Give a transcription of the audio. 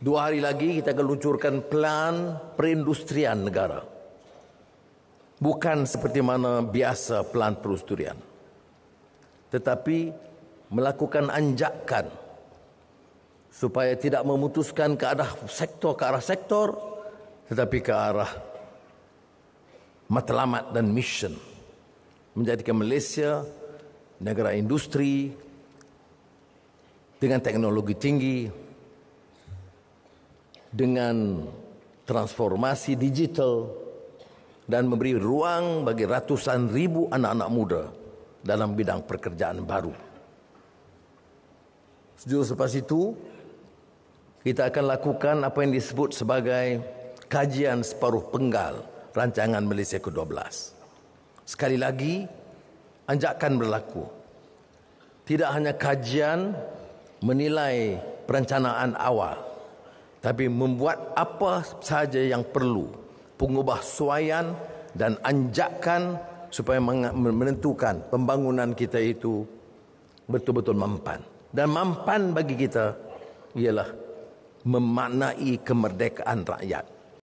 Dua hari lagi kita akan luncurkan pelan perindustrian negara. Bukan seperti mana biasa pelan perindustrian. Tetapi melakukan anjakan supaya tidak memutuskan ke arah sektor ke arah sektor tetapi ke arah matlamat dan mission menjadikan Malaysia negara industri dengan teknologi tinggi dengan transformasi digital dan memberi ruang bagi ratusan ribu anak-anak muda dalam bidang pekerjaan baru. Sejujurnya selepas itu, kita akan lakukan apa yang disebut sebagai kajian separuh penggal rancangan Malaysia ke-12. Sekali lagi, anjakan berlaku. Tidak hanya kajian menilai perencanaan awal, tapi membuat apa sahaja yang perlu. Pengubah suayan dan anjakan supaya menentukan pembangunan kita itu betul-betul mampan. Dan mampan bagi kita ialah memaknai kemerdekaan rakyat.